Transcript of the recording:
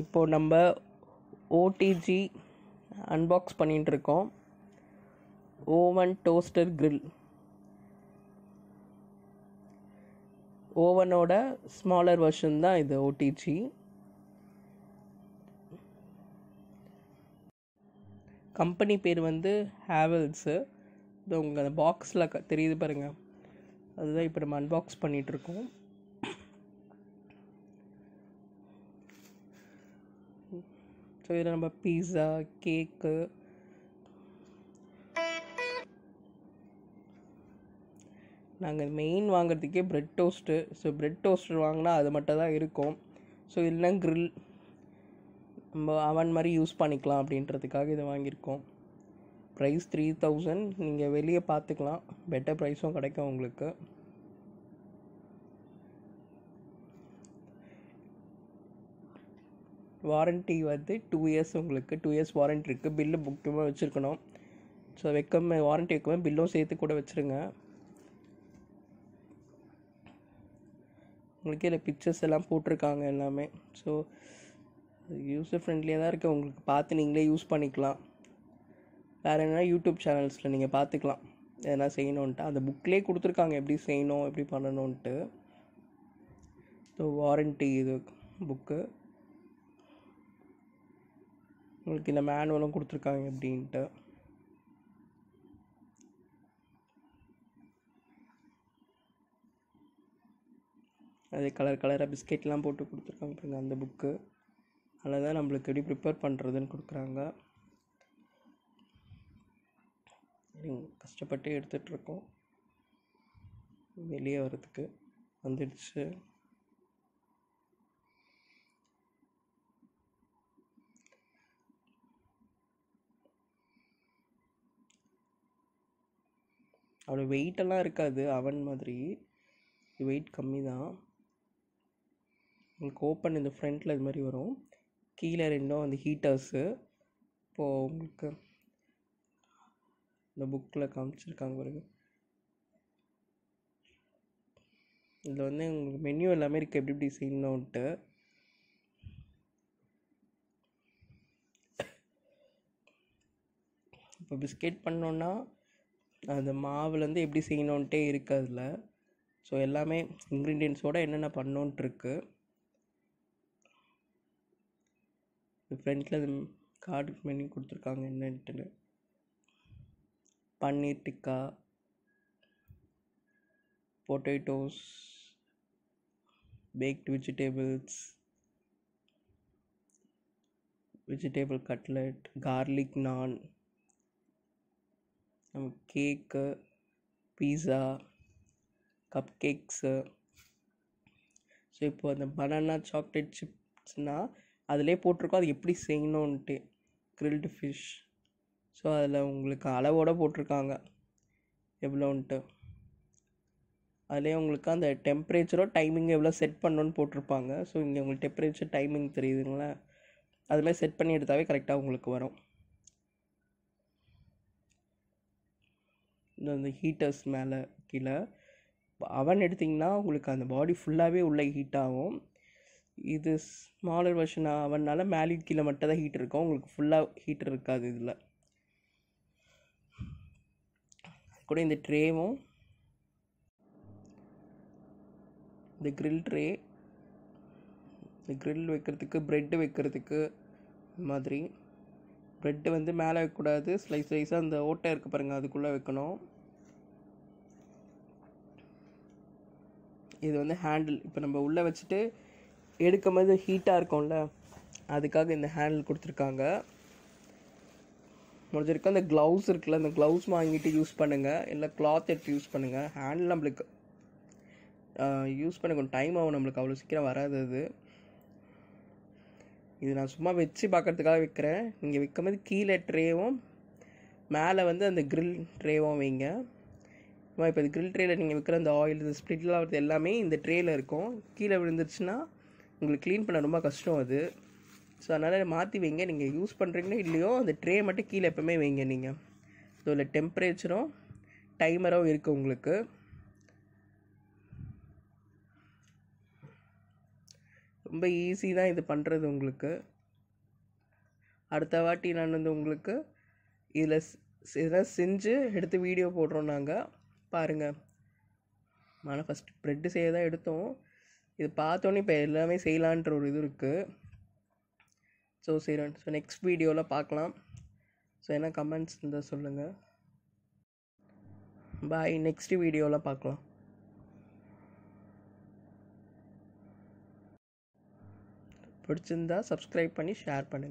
இப்போது நம்ம OTG unbox பண்ணிகிட்டுருக்கோம் ஓவன் டோஸ்டர் கிரில் ஓவனோட ஸ்மாலர் வெர்ஷன் தான் இது ஓடிஜி கம்பெனி பேர் வந்து ஹேவல்ஸு இது உங்கள் பாக்ஸில் க தெரியுது பாருங்கள் அதுதான் இப்போ நம்ம அன்பாக்ஸ் பண்ணிகிட்ருக்கோம் ஸோ இதில் நம்ம பீஸா கேக்கு நாங்கள் மெயின் வாங்குறதுக்கே bread toast so bread toast வாங்கினா அது மட்டும் தான் இருக்கும் ஸோ இல்லைனா க்ரில் நம்ம அவன் மாதிரி யூஸ் பண்ணிக்கலாம் அப்படின்றதுக்காக இதை வாங்கியிருக்கோம் ப்ரைஸ் த்ரீ தௌசண்ட் நீங்கள் வெளியே பார்த்துக்கலாம் பெட்டர் ப்ரைஸும் கிடைக்கும் உங்களுக்கு வாரண்ட்டி வந்து டூ இயர்ஸ் உங்களுக்கு டூ இயர்ஸ் வாரண்ட்டி இருக்குது பில்லு முக்கியமாக வச்சுருக்கணும் ஸோ வைக்காம வாரண்ட்டி வைக்காமல் பில்லும் சேர்த்து கூட வச்சுருங்க உங்களுக்கே இல்லை பிக்சர்ஸ் எல்லாம் போட்டிருக்காங்க எல்லாமே ஸோ யூஸர் ஃப்ரெண்ட்லியாக தான் இருக்குது உங்களுக்கு பார்த்து நீங்களே யூஸ் பண்ணிக்கலாம் வேறு என்ன யூடியூப் சேனல்ஸில் நீங்கள் பார்த்துக்கலாம் எதனா செய்யணுன்ட்டு அந்த புக்கிலே கொடுத்துருக்காங்க எப்படி செய்யணும் எப்படி பண்ணணுன்ட்டு ஸோ வாரண்ட்டி இது புக்கு உங்களுக்கு இந்த மேனுவலும் கொடுத்துருக்காங்க அப்படின்ட்டு அது கலர் கலராக பிஸ்கெட்லாம் போட்டு கொடுத்துருக்காங்க பாருங்கள் அந்த புக்கு அதில் தான் நம்மளுக்கு எப்படி ப்ரிப்பேர் பண்ணுறதுன்னு கொடுக்குறாங்க கஷ்டப்பட்டு எடுத்துகிட்ருக்கோம் வெளியே வர்றதுக்கு வந்துடுச்சு அவ்வளோ வெயிட்டெல்லாம் இருக்காது அவன் மாதிரி வெயிட் கம்மி தான் உங்களுக்கு ஓப்பன் இந்த ஃப்ரண்ட்டில் இது மாதிரி வரும் கீழே ரெண்டும் அந்த ஹீட்டர்ஸு இப்போது உங்களுக்கு இந்த புக்கில் காமிச்சிருக்காங்க பாருங்க இதில் வந்து உங்களுக்கு மென்யூ எல்லாமே இருக்குது எப்படி எப்படி செய்யணுன்ட்டு இப்போ பிஸ்கெட் பண்ணோன்னா அந்த மாவுலேருந்து எப்படி செய்யணுன்ட்டே இருக்குது அதில் ஸோ எல்லாமே இன்க்ரீடியன்ஸோடு என்னென்ன பண்ணணுன்ட்ருக்கு ஃப்ரண்ட்டில் அது கார்டு மெனு கொடுத்துருக்காங்க என்னன்ட்டுன்னு paneer tikka potatoes baked vegetables vegetable cutlet garlic naan cake pizza cupcakes so இப்போ அந்த பனானா சாக்லேட் சிப்ஸ்னால் அதிலே போட்டிருக்கோம் அது எப்படி செய்யணும்ன்ட்டு க்ரில்டு ஃபிஷ் ஸோ அதில் உங்களுக்கு அளவோடு போட்டிருக்காங்க எவ்வளோன்ட்டு அதிலே உங்களுக்கு அந்த டெம்ப்ரேச்சரோ டைமிங் எவ்வளோ செட் பண்ணணுன்னு போட்டிருப்பாங்க ஸோ இங்கே உங்களுக்கு டெம்பரேச்சர் டைமிங் தெரியுதுங்களா அதுமாதிரி செட் பண்ணி எடுத்தாவே கரெக்டாக உங்களுக்கு வரும் இந்த அந்த ஹீட்டர்ஸ் மேலே கீழே அவன் எடுத்திங்கன்னா உங்களுக்கு அந்த பாடி ஃபுல்லாகவே உள்ளே ஹீட் ஆகும் இது ஸ்மாலர் வெர்ஷன் அவனால் மேலே கீழே மட்டும் தான் ஹீட் இருக்கும் உங்களுக்கு ஃபுல்லாக ஹீட்டர் இருக்காது இதில் கூட இந்த ட்ரேவும் இந்த க்ரில் ட்ரே இந்த க்ரில் வைக்கிறதுக்கு ப்ரெட்டு வைக்கிறதுக்கு மாதிரி ப்ரெட்டு வந்து மேலே வைக்கக்கூடாது ஸ்லைஸ் ஸ்லைஸாக அந்த ஓட்டை இருக்குது பாருங்கள் அதுக்குள்ளே வைக்கணும் இது வந்து ஹேண்டில் இப்போ நம்ம உள்ளே வச்சுட்டு எடுக்கும் போது ஹீட்டாக இருக்கும்ல அதுக்காக இந்த ஹேண்டில் கொடுத்துருக்காங்க முடிஞ்சிருக்கு அந்த க்ளவுஸ் இருக்குல்ல அந்த க்ளவுஸ் வாங்கிட்டு யூஸ் பண்ணுங்கள் இல்லை கிளாத் எடுத்து யூஸ் பண்ணுங்கள் ஹேண்டில் நம்மளுக்கு யூஸ் பண்ண கொஞ்சம் டைம் ஆகும் நம்மளுக்கு அவ்வளோ சீக்கிரம் வராது அது இது நான் சும்மா வச்சு பார்க்குறதுக்காக விற்கிறேன் நீங்கள் விற்கும் போது கீழே ட்ரேவும் மேலே வந்து அந்த க்ரில் ட்ரேவும் வைங்க இப்போ இது க்ரில் ட்ரேயில் நீங்கள் விற்கிற அந்த ஆயில் இந்த ஸ்ப்ளிட்லாம் வரது எல்லாமே இந்த ட்ரேயில் இருக்கும் கீழே விழுந்துருச்சுன்னா உங்களுக்கு க்ளீன் பண்ண ரொம்ப கஷ்டம் அது ஸோ அதனால் மாற்றி வைங்க நீங்கள் யூஸ் பண்ணுறீங்களோ இல்லையோ அந்த ட்ரே மட்டும் கீழே எப்போவுமே வைங்க நீங்கள் ஸோ இல்லை டெம்பரேச்சரும் டைமரும் இருக்குது உங்களுக்கு ரொம்ப ஈஸி தான் இது பண்ணுறது உங்களுக்கு அடுத்த வாட்டி நான் வந்து உங்களுக்கு இதில் இதெல்லாம் செஞ்சு எடுத்து வீடியோ போடுறோம் நாங்கள் பாருங்கள் ஆனால் ஃபஸ்ட்டு ப்ரெட்டு செய்ய தான் எடுத்தோம் இது பார்த்தோன்னே இப்போ எல்லாமே செய்யலான்ற ஒரு இது இருக்குது ஸோ சரி ஸோ நெக்ஸ்ட் வீடியோவில் பார்க்கலாம் ஸோ என்ன கமெண்ட்ஸ் இருந்தால் சொல்லுங்கள் பாய் நெக்ஸ்ட் வீடியோவில் பார்க்கலாம் பிடிச்சிருந்தா சப்ஸ்கிரைப் பண்ணி ஷேர் பண்ணுங்கள்